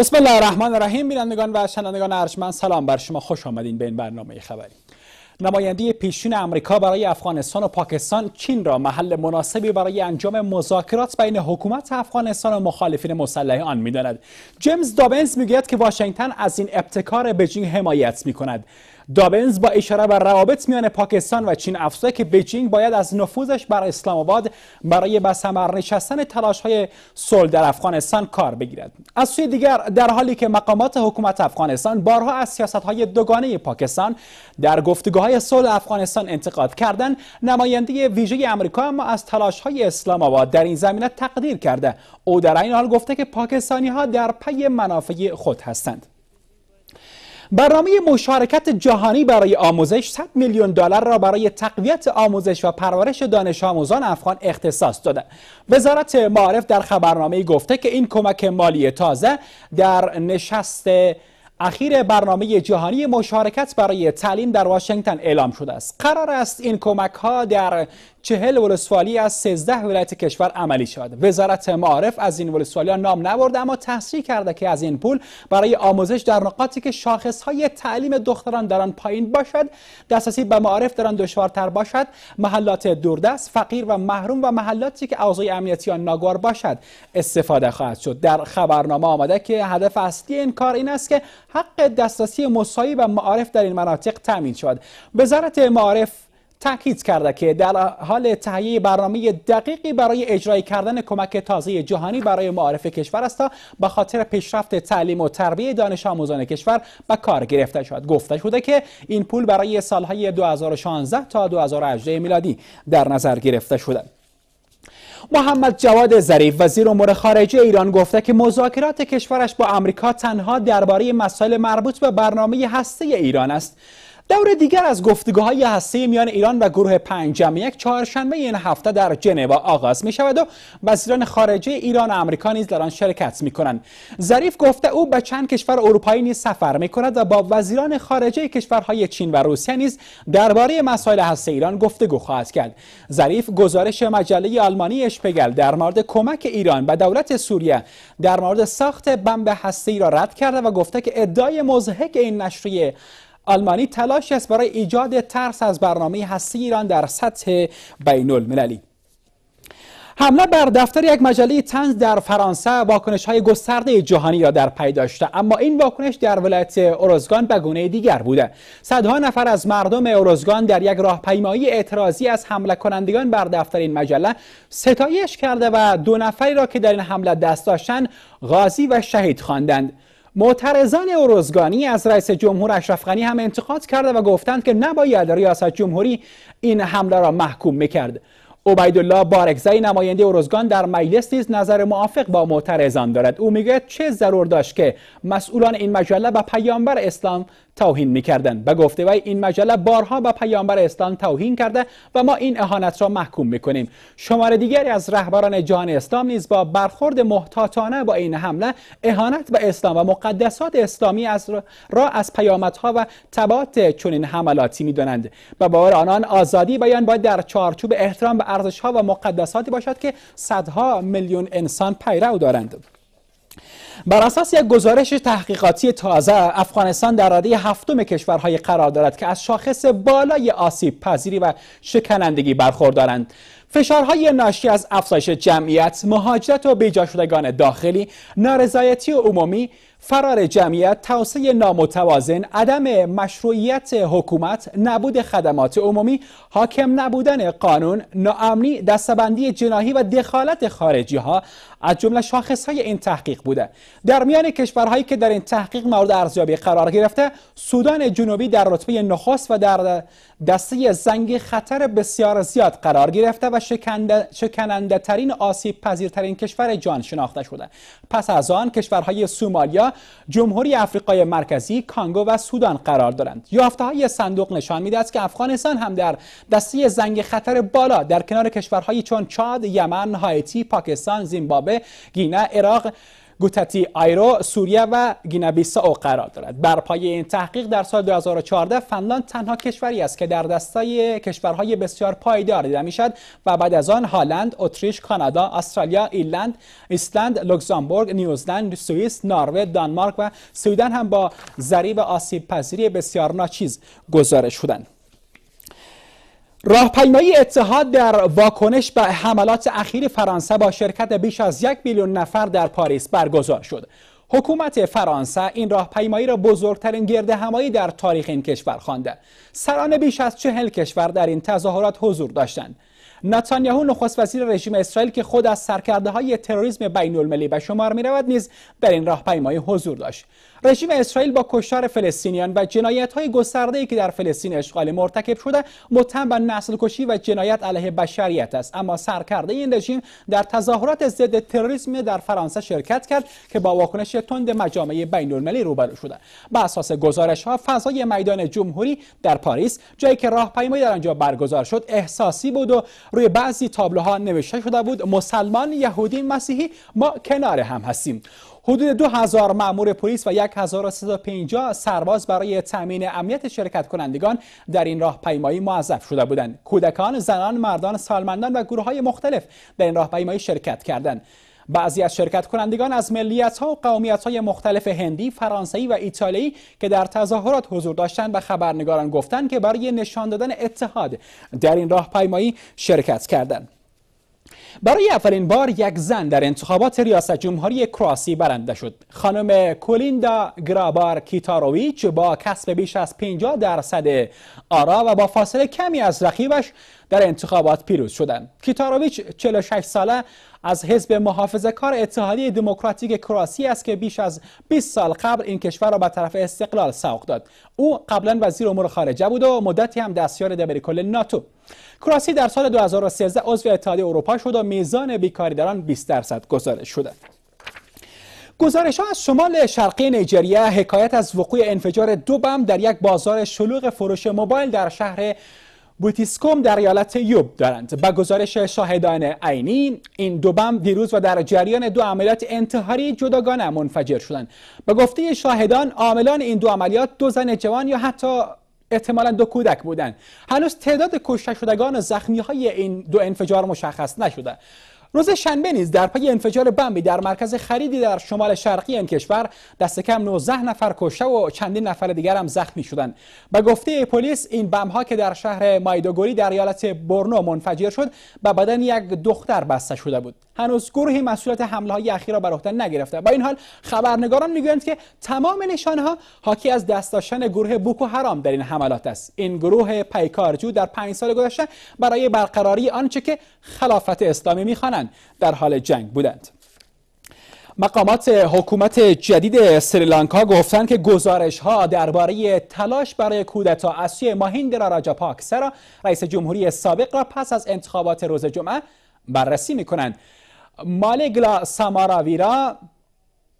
بسم الله الرحمن الرحیم بینندگان و شنوندگان ارجمند سلام بر شما خوش آمدین به این برنامه خبری نماینده پیشین امریکا برای افغانستان و پاکستان چین را محل مناسبی برای انجام مذاکرات بین حکومت افغانستان و مخالفین مسلح آن میداند جیمز دابنز میگوید که واشنگتن از این ابتکار بجینگ حمایت میکند دابنز با اشاره به روابط میان پاکستان و چین افزوده که بیجینگ باید از نفوذش بر اسلام آباد برای به ثمر نشستن های صلح در افغانستان کار بگیرد از سوی دیگر در حالی که مقامات حکومت افغانستان بارها از های دوگانه پاکستان در گفتگوهای صلح افغانستان انتقاد کردند نماینده ویژه آمریکا اما از های اسلام آباد در این زمینه تقدیر کرده او در این حال گفته که پاکستانی ها در پی منافع خود هستند برنامه مشارکت جهانی برای آموزش 100 میلیون دلار را برای تقویت آموزش و پرورش دانش آموزان افغان اختصاص داده. وزارت معارف در خبرنامه گفته که این کمک مالی تازه در نشست اخیر برنامه جهانی مشارکت برای تعلیم در واشنگتن اعلام شده است قرار است این کمک ها در چهل ولسوالی از 13 ولایت کشور عملی شد وزارت معارف از این ولسوالی ها نام نبرده اما تصریح کرده که از این پول برای آموزش در نقاطی که شاخص های تعلیم دختران در آن پایین باشد دسترسی به معارف در آن دشوارتر باشد محلات دوردست فقیر و محروم و محلاتی که اوضاع امنیتی آن ناگوار باشد استفاده خواهد شد در خبرنامه آمده که هدف اصلی این کار این است که حق دسترسی مساوی و معارف در این مناطق تامین شد. وزارت معارف تاکید کرده که در حال تهیه برنامه دقیقی برای اجرای کردن کمک تازه جهانی برای معارف کشور است تا به خاطر پیشرفت تعلیم و تربیه دانش آموزان کشور به کار گرفته شد گفته شده که این پول برای سالهای 2016 تا 2018 میلادی در نظر گرفته شده محمد جواد ظریف وزیر امور خارجه ایران گفته که مذاکرات کشورش با آمریکا تنها درباره مسائل مربوط به برنامه هسته ایران است دور دیگر از گفتگاه های هسته میان ایران و گروه پنج یک چهارشنبه این هفته در جنوا آغاز می شود و وزیران خارجه ایران و آمریکا نیز در آن شرکت می کنند ظریف گفته او به چند کشور اروپایی نیز سفر می کند و با وزیران خارجه کشورهای چین و روسیه نیز درباره مسائل هسته ایران گفتگو خواهد کرد ظریف گزارش مجله آلمانی اشپگل در مورد کمک ایران به دولت سوریه در مورد ساخت بمب هسته ای را رد کرده و گفته که ادعای مضحک این نشریه آلمانی تلاش است برای ایجاد ترس از برنامه هستی ایران در سطح بین المللی حمله بر دفتر یک مجله تنز در فرانسه واکنش های گسترده جهانی را در پی داشته اما این واکنش در ولایت اورزگان به گونه دیگر بوده صدها نفر از مردم اورزگان در یک راهپیمایی اعتراضی از حمله کنندگان بر دفتر این مجله ستایش کرده و دو نفری را که در این حمله دست داشتند غازی و شهید خواندند معترضان اروزگانی از رئیس جمهور اشرف غنی هم انتقاد کرده و گفتند که نباید ریاست جمهوری این حمله را محکوم میکرد الله بارکزی نماینده اروزگان در مجلس نیز نظر موافق با معترضان دارد او میگه چه ضرور داشت که مسئولان این مجله به پیامبر اسلام توهین میکردند به گفته وی این مجله بارها به پیامبر اسلام توهین کرده و ما این اهانت را محکوم میکنیم شماره دیگری از رهبران جهان اسلام نیز با برخورد محتاطانه با این حمله اهانت به اسلام و مقدسات اسلامی از را از پیامدها و تبات چنین حملاتی میدانند و باور آنان آزادی بیان باید در چارچوب احترام به ارزش ها و مقدساتی باشد که صدها میلیون انسان پیرو دارند بر اساس یک گزارش تحقیقاتی تازه افغانستان در رده هفتم کشورهای قرار دارد که از شاخص بالای آسیب پذیری و شکنندگی برخوردارند فشارهای ناشی از افزایش جمعیت، مهاجرت و بیجا شدگان داخلی، نارضایتی عمومی، فرار جمعیت، توسعه نامتوازن، عدم مشروعیت حکومت، نبود خدمات عمومی، حاکم نبودن قانون، ناامنی، دستبندی جناهی و دخالت خارجی ها از جمله شاخص های این تحقیق بوده. در میان کشورهایی که در این تحقیق مورد ارزیابی قرار گرفته، سودان جنوبی در رتبه نخست و در دسته زنگ خطر بسیار زیاد قرار گرفته و شکنده, شکننده ترین آسیب پذیرترین کشور جان شناخته شده. پس از آن کشورهای سومالیا جمهوری آفریقای مرکزی کانگو و سودان قرار دارند یافته های صندوق نشان میدهد که افغانستان هم در دسته زنگ خطر بالا در کنار کشورهایی چون چاد یمن هایتی پاکستان زیمبابوه گینه عراق گوتتی آیرو سوریه و گینه او قرار دارد بر پای این تحقیق در سال 2014 فنلاند تنها کشوری است که در دستای کشورهای بسیار پایدار دیده شد و بعد از آن هالند، اتریش، کانادا، استرالیا، ایرلند، ایسلند، لوکزامبورگ، نیوزلند، سوئیس، نروژ، دانمارک و سویدن هم با ضریب آسیب پذیری بسیار ناچیز گزارش شدند. راهپیمایی اتحاد در واکنش به حملات اخیر فرانسه با شرکت بیش از یک میلیون نفر در پاریس برگزار شد. حکومت فرانسه این راهپیمایی را بزرگترین گرده همایی در تاریخ این کشور خوانده. سران بیش از چهل کشور در این تظاهرات حضور داشتند. نتانیاهو نخست وزیر رژیم اسرائیل که خود از سرکرده های تروریسم بین المللی به شمار می رود نیز در این راهپیمایی حضور داشت رژیم اسرائیل با کشتار فلسطینیان و جنایت های گسترده که در فلسطین اشغال مرتکب شده متهم به نسل کشی و جنایت علیه بشریت است اما سرکرده این رژیم در تظاهرات ضد تروریسم در فرانسه شرکت کرد که با واکنش تند مجامع بین المللی روبرو شده بر اساس گزارش ها فضای میدان جمهوری در پاریس جایی که راهپیمایی در آنجا برگزار شد احساسی بود و روی بعضی تابلوها نوشته شده بود مسلمان یهودی مسیحی ما کنار هم هستیم حدود 2000 مامور پلیس و 1350 سرباز برای تامین امنیت شرکت کنندگان در این راه پیمایی موظف شده بودند. کودکان، زنان، مردان، سالمندان و گروه های مختلف در این راهپیمایی شرکت کردند. بعضی از شرکت کنندگان از ملیت ها و قومیت های مختلف هندی، فرانسوی و ایتالیایی که در تظاهرات حضور داشتند به خبرنگاران گفتند که برای نشان دادن اتحاد در این راهپیمایی شرکت کردند. برای اولین بار یک زن در انتخابات ریاست جمهوری کراسی برنده شد خانم کولیندا گرابار کیتارویچ با کسب بیش از 50 درصد آرا و با فاصله کمی از رقیبش در انتخابات پیروز شدند کیتارویچ 46 ساله از حزب محافظه کار اتحادیه دموکراتیک کراسی است که بیش از 20 سال قبل این کشور را به طرف استقلال سوق داد او قبلا وزیر امور خارجه بود و مدتی هم دستیار دبیرکل ناتو کراسی در سال 2013 عضو اتحادیه اروپا شد و میزان بیکاری در آن 20 درصد گزارش شده گزارش ها از شمال شرقی نیجریه حکایت از وقوع انفجار دو بم در یک بازار شلوغ فروش موبایل در شهر بوتیسکوم در ایالت یوب دارند با گزارش شاهدان عینی این دو بم دیروز و در جریان دو عملیات انتحاری جداگانه منفجر شدند با گفته شاهدان عاملان این دو عملیات دو زن جوان یا حتی احتمالا دو کودک بودند هنوز تعداد کشته شدگان و زخمی های این دو انفجار مشخص نشده روز شنبه نیز در پی انفجار بمبی در مرکز خریدی در شمال شرقی این کشور دست کم 19 نفر کشته و چندین نفر دیگر هم زخمی شدند به گفته پلیس این ها که در شهر مایدوگوری در ایالت برنو منفجر شد به بدن یک دختر بسته شده بود هنوز گروهی مسئولیت حمله های اخیر را بر عهده نگرفته با این حال خبرنگاران میگویند که تمام نشانه ها حاکی از دست داشتن گروه بوکو حرام در این حملات است این گروه پیکارجو در پنج سال گذشته برای برقراری آنچه که خلافت اسلامی میخوانند در حال جنگ بودند مقامات حکومت جدید سریلانکا گفتند که گزارش ها درباره تلاش برای کودتا از سوی ماهیندرا راجاپاکسه را رئیس جمهوری سابق را پس از انتخابات روز جمعه بررسی می مالگلا ساماراویرا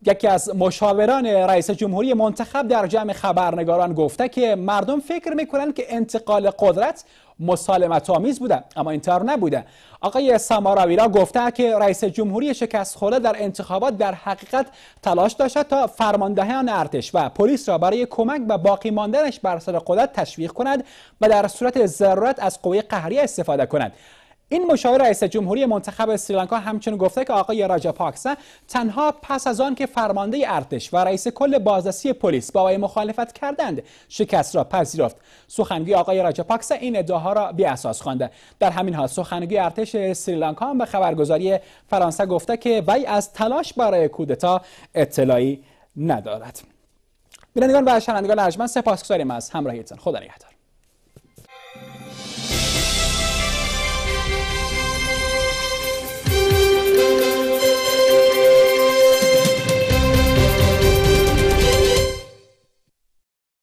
یکی از مشاوران رئیس جمهوری منتخب در جمع خبرنگاران گفته که مردم فکر میکنند که انتقال قدرت مسالمت آمیز بوده اما اینطور نبوده آقای ساماراویرا گفته که رئیس جمهوری شکست خورده در انتخابات در حقیقت تلاش داشت تا فرماندهان ارتش و پلیس را برای کمک و باقی ماندنش بر سر قدرت تشویق کند و در صورت ضرورت از قوی قهری استفاده کند این مشاور رئیس جمهوری منتخب سریلانکا همچنین گفته که آقای راجا پاکسا تنها پس از آن که فرمانده ارتش و رئیس کل بازرسی پلیس با وی مخالفت کردند شکست را پذیرفت سخنگوی آقای راجا پاکسا این ادعاها را بی اساس خوانده در همین حال سخنگوی ارتش سریلانکا هم به خبرگزاری فرانسه گفته که وی از تلاش برای کودتا اطلاعی ندارد بینندگان و شنوندگان ارجمند سپاسگزاریم از همراهیتان خدا نگهدار